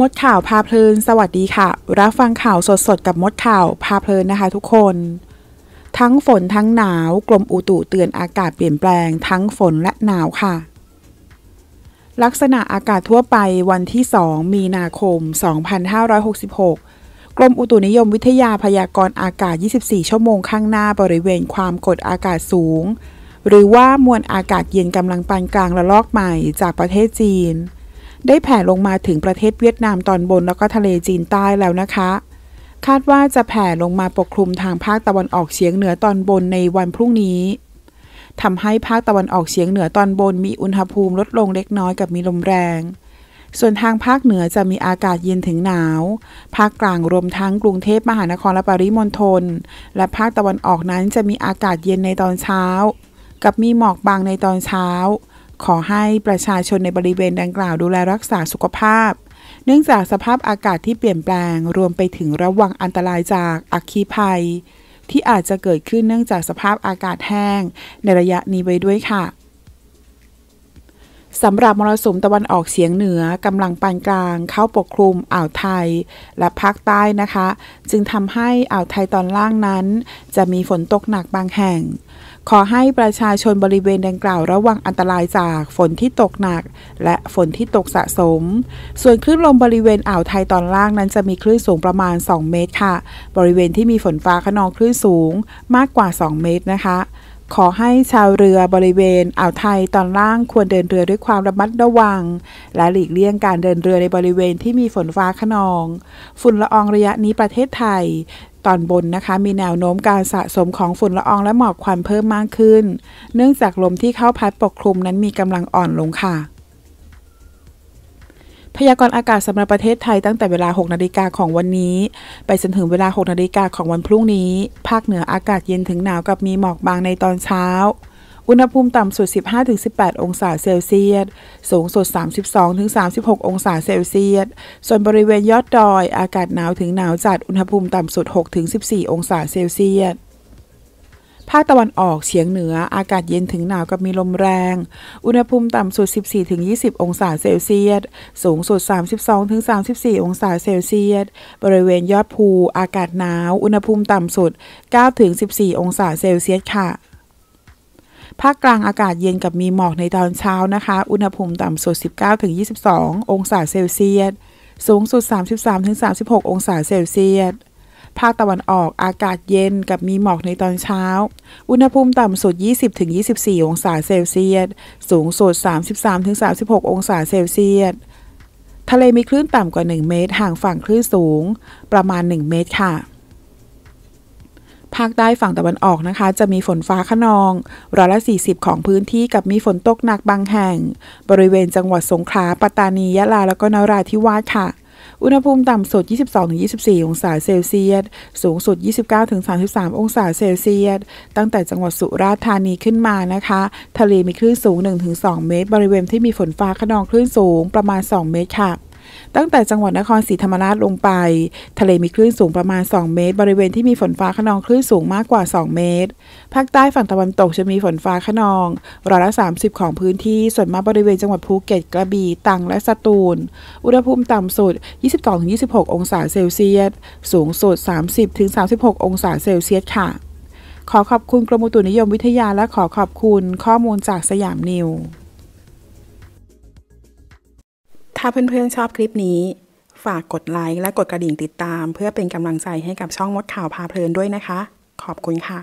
มดข่าวพาเพลินสวัสดีค่ะ รับฟังข่าวสดๆกับมดข่าวพาเพลินนะคะทุกคน ทั้งฝนทั้งหนาว กลมอุตุเตือนอากาศเปลี่ยนแปลงทั้งฝนและหนาวค่ะ ลักษณะอากาศทั่วไปวันที่2มีนาคม 2566กรมอุตุนิยมวิทยาพยากรณ์อากาศ 24 ชั่วโมงข้างหน้าบริเวณความกดอากาศสูง หรือว่ามวลอากาศเย็นกำลังปานกลางระลอกใหม่จากประเทศจีนได้แผ่ลงมาถึงประเทศเวียดนามตอนบนแล้วก็ทะเลจีนใต้แล้วนะคะ คาดว่าจะแผ่ลงมาปกคลุมทางภาคตะวันออกเฉียงเหนือตอนบนในวันพรุ่งนี้ ทำให้ภาคตะวันออกเฉียงเหนือตอนบน มีอุณหภูมิลดลงเล็กน้อยกับมีลมแรง ส่วนทางภาคเหนือจะมีอากาศเย็นถึงหนาว ภาคกลางรวมทั้งกรุงเทพมหานครและปริมณฑล และภาคตะวันออกนั้นจะมีอากาศเย็นในตอนเช้า กับมีหมอกบางในตอนเช้าขอให้ประชาชนในบริเวณดังกล่าวดูแลรักษาสุขภาพ เนื่องจากสภาพอากาศที่เปลี่ยนแปลง รวมไปถึงระวังอันตรายจากอัคคีภัย ที่อาจจะเกิดขึ้นเนื่องจากสภาพอากาศแห้งในระยะนี้ไว้ด้วยค่ะสำหรับมรสุมตะวันออกเฉียงเหนือกำลังปานกลาง เข้าปกคลุมอ่าวไทย และภาคใต้นะคะ จึงทำให้อ่าวไทยตอนล่างนั้น จะมีฝนตกหนักบางแห่ง ขอให้ประชาชนบริเวณดังกล่าวระวังอันตรายจากฝนที่ตกหนักและฝนที่ตกสะสม ส่วนคลื่นลมบริเวณอ่าวไทยตอนล่างนั้นจะมีคลื่นสูงประมาณ 2 เมตรค่ะ บริเวณที่มีฝนฟ้าขนองคลื่นสูงมากกว่า 2 เมตรนะคะขอให้ชาวเรือบริเวณ อ่าวไทย ตอนล่างควรเดินเรือด้วยความระมัดระวัง และหลีกเลี่ยงการเดินเรือในบริเวณที่มีฝนฟ้าขนอง ฝุ่นละอองระยะนี้ประเทศไทย ตอนบนนะคะมีแนวโน้มการสะสมของฝุ่นละอองและหมอกควันเพิ่มมากขึ้น เนื่องจากลมที่เข้าพัดปกคลุมนั้นมีกำลังอ่อนลงค่ะพยากรณ์อากาศสำหรับประเทศไทยตั้งแต่เวลา 6 นาฬิกาของวันนี้ ไปจนถึงเวลา 6 นาฬิกาของวันพรุ่งนี้ ภาคเหนืออากาศเย็นถึงหนาวกับมีหมอกบางในตอนเช้าอุณหภูมิต่ำสุด 15-18 องศาเซลเซียสสูงสุด 32-36 องศาเซลเซียสส่วนบริเวณยอดดอยอากาศหนาวถึงหนาวจัดอุณหภูมิต่ำสุด 6-14 องศาเซลเซียสภาคตะวันออกเฉียงเหนืออากาศเย็นถึงหนาวกับมีลมแรง อุณหภูมิต่ำสุด 14-20 องศาเซลเซียส สูงสุด 32-34 องศาเซลเซียส บริเวณยอดภูอากาศหนาว อุณหภูมิต่ำสุด9-14 องศาเซลเซียส ค่ะ ภาคกลางอากาศเย็นกับมีหมอกในตอนเช้านะคะ อุณหภูมิต่ำสุด 19-22 องศาเซลเซียส สูงสุด 33-36 องศาเซลเซียสภาคตะวันออกอากาศเย็นกับมีหมอกในตอนเช้า อุณหภูมิต่ำสุด 20-24 องศาเซลเซียสสูงสุด 33-36 องศาเซลเซียสทะเลมีคลื่นต่ำกว่า 1 เมตรห่างฝั่งคลื่นสูง ประมาณ 1 เมตรค่ะ ภาคใต้ฝั่งตะวันออกนะคะ จะมีฝนฟ้าขนองร้อยละ 40 ของพื้นที่กับมีฝนตกหนักบางแห่ง บริเวณจังหวัดสงขลาปัตตานียะลาแล้วก็นราธิวาสค่ะอุณหภูมิต่ำสุด 22-24 องศาเซลเซียส สูงสุด 29-33 องศาเซลเซียส ตั้งแต่จังหวัดสุราษฎร์ธานีขึ้นมานะคะ ทะเลมีคลื่นสูง 1-2 เมตร บริเวณที่มีฝนฟ้าขนองคลื่นสูงประมาณ 2 เมตรค่ะตั้งแต่จังหวัดนครศรีธรรมราชลงไป ทะเลมีคลื่นสูงประมาณ 2 เมตร บริเวณที่มีฝนฟ้าขนองคลื่นสูงมากกว่า 2 เมตรภาคใต้ฝั่งตะวันตกจะมีฝนฟ้าขนองร้อยละ 30 ของพื้นที่ส่วนมากบริเวณจังหวัดภูเก็ตกระบี่ตังและสตูล อุณหภูมิต่ำสุด 22-26 องศาเซลเซียส สูงสุด 30-36 องศาเซลเซียสค่ะ ขอขอบคุณกรมอุตุนิยมวิทยาและขอขอบคุณข้อมูลจากสยามนิวถ้าเพื่อนๆชอบคลิปนี้ ฝากกดไลค์และกดกระดิ่งติดตามเพื่อเป็นกำลังใจให้กับช่องมดข่าวพาเพลินด้วยนะคะ ขอบคุณค่ะ